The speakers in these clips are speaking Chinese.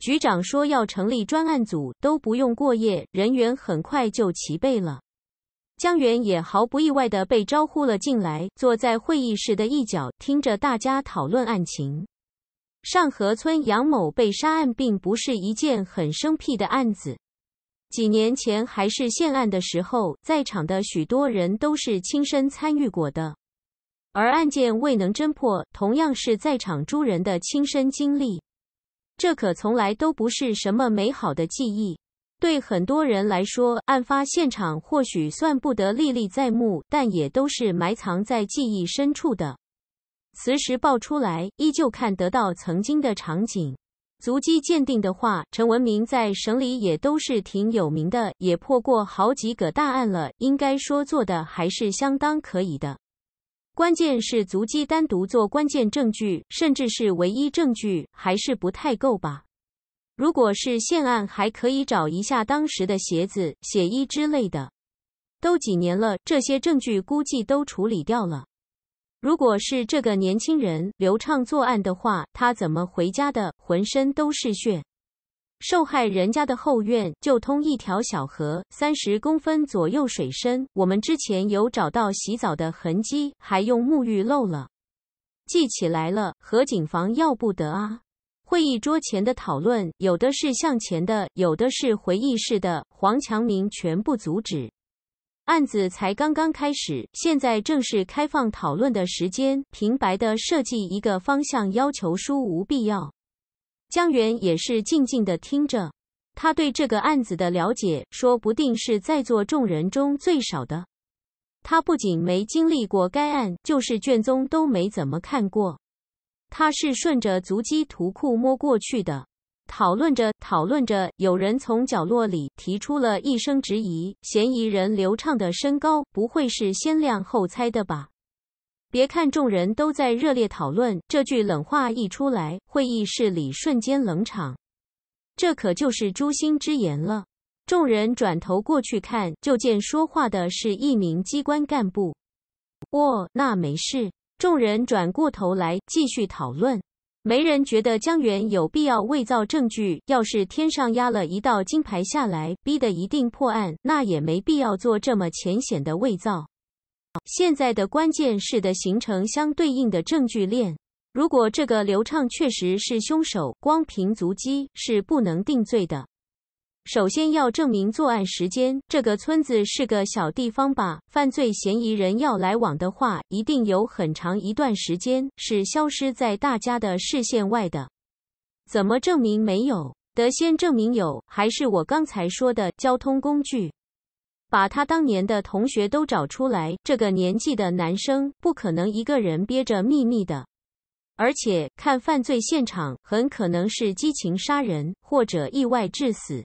局长说要成立专案组都不用过夜，人员很快就齐备了。江源也毫不意外地被招呼了进来，坐在会议室的一角，听着大家讨论案情。上河村杨某被杀案并不是一件很生僻的案子，几年前还是现案的时候，在场的许多人都是亲身参与过的，而案件未能侦破，同样是在场诸人的亲身经历。这可从来都不是什么美好的记忆。对很多人来说，案发现场或许算不得历历在目，但也都是埋藏在记忆深处的。磁石爆出来，依旧看得到曾经的场景。足迹鉴定的话，陈文明在省里也都是挺有名的，也破过好几个大案了，应该说做的还是相当可以的。关键是足迹单独做关键证据，甚至是唯一证据，还是不太够吧？如果是现案，还可以找一下当时的鞋子、血衣之类的。都几年了，这些证据估计都处理掉了。如果是这个年轻人流畅作案的话，他怎么回家的？浑身都是血。受害人家的后院就通一条小河，三十公分左右水深。我们之前有找到洗澡的痕迹，还用沐浴露了。记起来了，河井房要不得啊！会议桌前的讨论，有的是向前的，有的是回忆式的。黄强明全部阻止。案子才刚刚开始，现在正是开放讨论的时间。平白的设计一个方向要求书无必要。江源也是静静的听着，他对这个案子的了解，说不定是在座众人中最少的。他不仅没经历过该案，就是卷宗都没怎么看过。他是顺着足迹图库摸过去的。讨论着讨论着，有人从角落里提出了一声质疑：“嫌疑人刘畅的身高，不会是先量后猜的吧？”别看众人都在热烈讨论，这句冷话一出来，会议室里瞬间冷场。这可就是诛心之言了。众人转头过去看，就见说话的是一名机关干部。哦，那没事。众人转过头来继续讨论，没人觉得江源有必要伪造证据。要是天上压了一道金牌下来，逼得一定破案，那也没必要做这么浅显的伪造。现在的关键是的形成相对应的证据链。如果这个刘畅确实是凶手，光凭足迹是不能定罪的。首先要证明作案时间。这个村子是个小地方吧？犯罪嫌疑人要来往的话，一定有很长一段时间是消失在大家的视线外的。怎么证明没有？得先证明有，还是我刚才说的交通工具？把他当年的同学都找出来。这个年纪的男生不可能一个人憋着秘密的，而且看犯罪现场，很可能是激情杀人或者意外致死。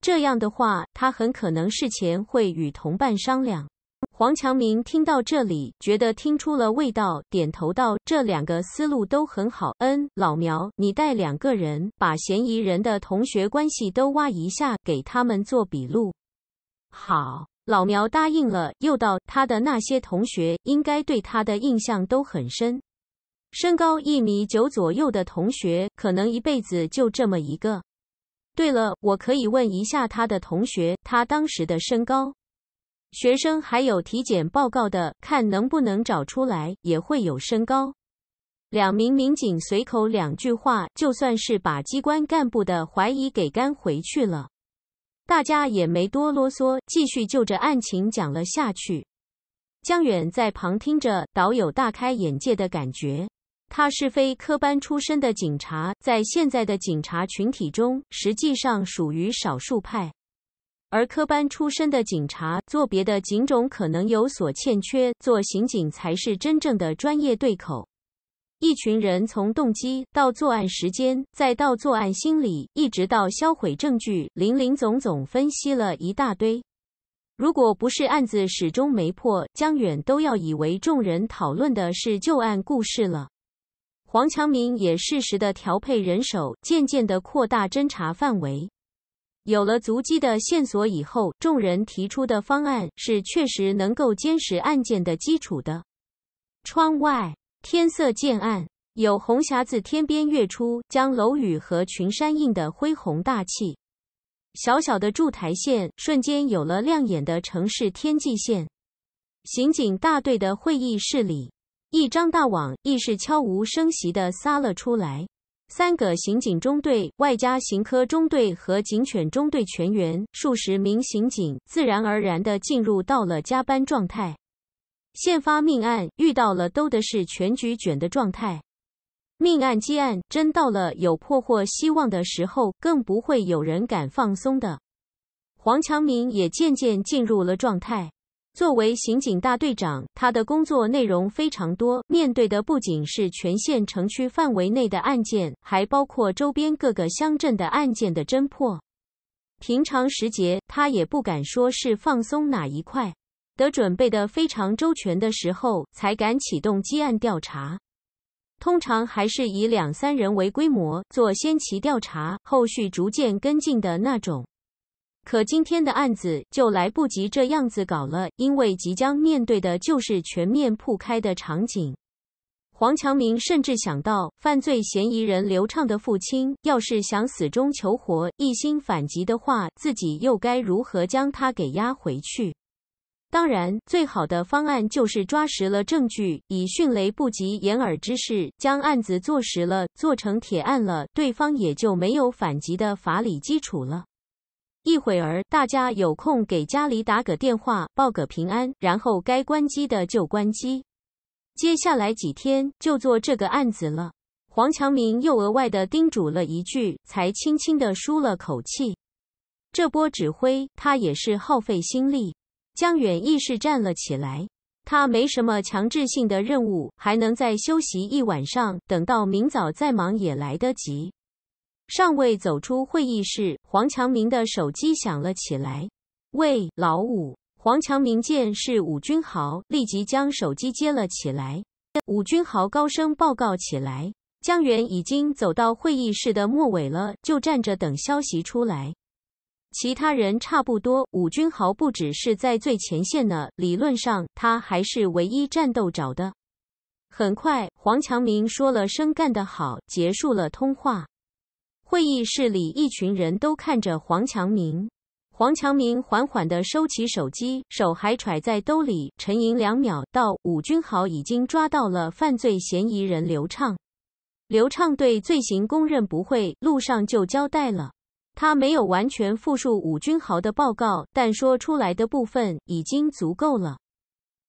这样的话，他很可能事前会与同伴商量。黄强明听到这里，觉得听出了味道，点头道：“这两个思路都很好。嗯，老苗，你带两个人，把嫌疑人的同学关系都挖一下，给他们做笔录。”好，老苗答应了。又到他的那些同学，应该对他的印象都很深。身高一米九左右的同学，可能一辈子就这么一个。对了，我可以问一下他的同学，他当时的身高。学生还有体检报告的，看能不能找出来，也会有身高。两名民警随口两句话，就算是把机关干部的怀疑给干回去了。大家也没多啰嗦，继续就着案情讲了下去。江远在旁听着，倒有大开眼界的感觉。他是非科班出身的警察，在现在的警察群体中，实际上属于少数派。而科班出身的警察，做别的警种可能有所欠缺，做刑警才是真正的专业对口。一群人从动机到作案时间，再到作案心理，一直到销毁证据，林林总总分析了一大堆。如果不是案子始终没破，江远都要以为众人讨论的是旧案故事了。黄强明也适时的调配人手，渐渐的扩大侦查范围。有了足迹的线索以后，众人提出的方案是确实能够坚实案件的基础的。窗外。天色渐暗，有红霞自天边跃出，将楼宇和群山映得恢宏大气。小小的筑台县瞬间有了亮眼的城市天际线。刑警大队的会议室里，一张大网亦是悄无声息地撒了出来。三个刑警中队外加刑科中队和警犬中队全员，数十名刑警自然而然地进入到了加班状态。现发命案遇到了都的是全局卷的状态，命案积案真到了有破获希望的时候，更不会有人敢放松的。黄强明也渐渐进入了状态。作为刑警大队长，他的工作内容非常多，面对的不仅是全县城区范围内的案件，还包括周边各个乡镇的案件的侦破。平常时节，他也不敢说是放松哪一块。得准备的非常周全的时候，才敢启动积案调查。通常还是以两三人为规模做先期调查，后续逐渐跟进的那种。可今天的案子就来不及这样子搞了，因为即将面对的就是全面铺开的场景。黄强明甚至想到，犯罪嫌疑人刘畅的父亲要是想死中求活，一心反击的话，自己又该如何将他给押回去？当然，最好的方案就是抓实了证据，以迅雷不及掩耳之势将案子做实了，做成铁案了，对方也就没有反击的法理基础了。一会儿大家有空给家里打个电话报个平安，然后该关机的就关机。接下来几天就做这个案子了。黄强明又额外的叮嘱了一句，才轻轻的舒了口气。这波指挥他也是耗费心力。江远意识站了起来，他没什么强制性的任务，还能再休息一晚上，等到明早再忙也来得及。尚未走出会议室，黄强明的手机响了起来。喂，老五。黄强明见是武军豪，立即将手机接了起来。武军豪高声报告起来：“江源已经走到会议室的末尾了，就站着等消息出来。”其他人差不多，武军豪不只是在最前线呢。理论上，他还是唯一战斗着的。很快，黄强明说了声“干得好”，结束了通话。会议室里，一群人都看着黄强明。黄强明缓缓地收起手机，手还揣在兜里，沉吟两秒，到武军豪已经抓到了犯罪嫌疑人刘畅。刘畅对罪行供认不讳，路上就交代了。他没有完全复述武君豪的报告，但说出来的部分已经足够了。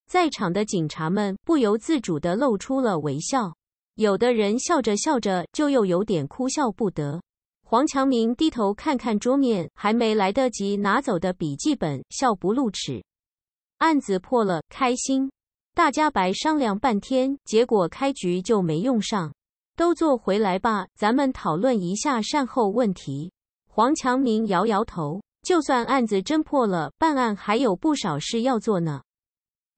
在场的警察们不由自主的露出了微笑，有的人笑着笑着就又有点哭笑不得。黄强明低头看看桌面，还没来得及拿走的笔记本，笑不露齿。案子破了，开心。大家白商量半天，结果开局就没用上，都坐回来吧，咱们讨论一下善后问题。黄强明摇摇头，就算案子侦破了，办案还有不少事要做呢。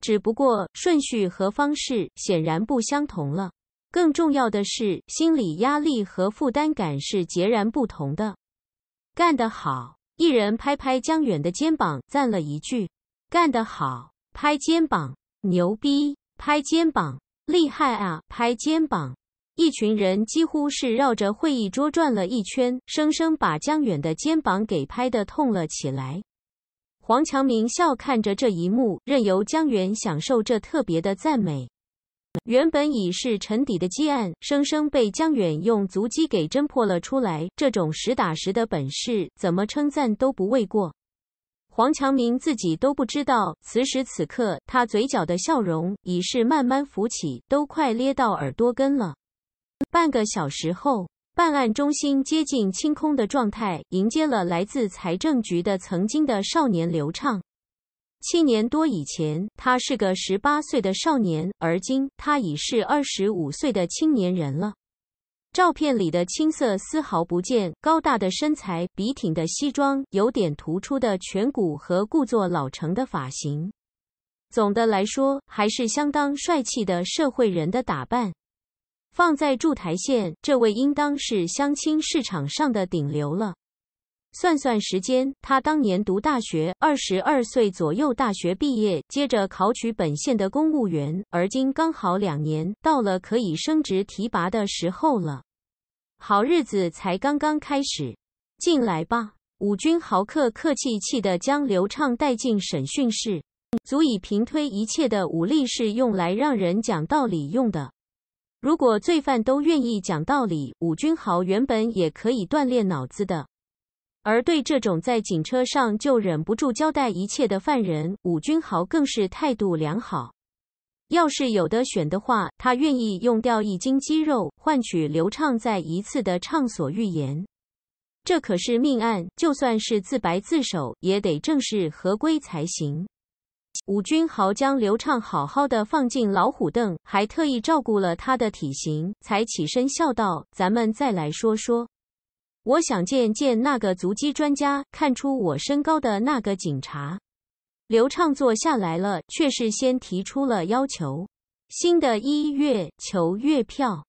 只不过顺序和方式显然不相同了。更重要的是，心理压力和负担感是截然不同的。干得好！一人拍拍江远的肩膀，赞了一句：“干得好！”拍肩膀，牛逼！拍肩膀，厉害啊！拍肩膀。一群人几乎是绕着会议桌转了一圈，生生把江远的肩膀给拍得痛了起来。黄强明笑看着这一幕，任由江远享受这特别的赞美。原本已是沉底的积案，生生被江远用足迹给侦破了出来。这种实打实的本事，怎么称赞都不为过。黄强明自己都不知道，此时此刻他嘴角的笑容已是慢慢浮起，都快咧到耳朵根了。半个小时后，办案中心接近清空的状态，迎接了来自财政局的曾经的少年刘畅。七年多以前，他是个十八岁的少年，而今他已是二十五岁的青年人了。照片里的青涩丝毫不见，高大的身材、笔挺的西装、有点突出的颧骨和故作老成的发型，总的来说还是相当帅气的社会人的打扮。放在筑台县，这位应当是相亲市场上的顶流了。算算时间，他当年读大学，二十二岁左右，大学毕业，接着考取本县的公务员，而今刚好两年，到了可以升职提拔的时候了。好日子才刚刚开始。进来吧，武军豪客客气气地将刘畅带进审讯室。足以平推一切的武力是用来让人讲道理用的。如果罪犯都愿意讲道理，武军豪原本也可以锻炼脑子的。而对这种在警车上就忍不住交代一切的犯人，武军豪更是态度良好。要是有的选的话，他愿意用掉一斤肌肉，换取刘畅再一次的畅所欲言。这可是命案，就算是自白自首，也得正式合规才行。武军豪将刘畅好好的放进老虎凳，还特意照顾了他的体型，才起身笑道：“咱们再来说说，我想见见那个足迹专家，看出我身高的那个警察。”刘畅坐下来了，却是先提出了要求：“新的一月求月票。”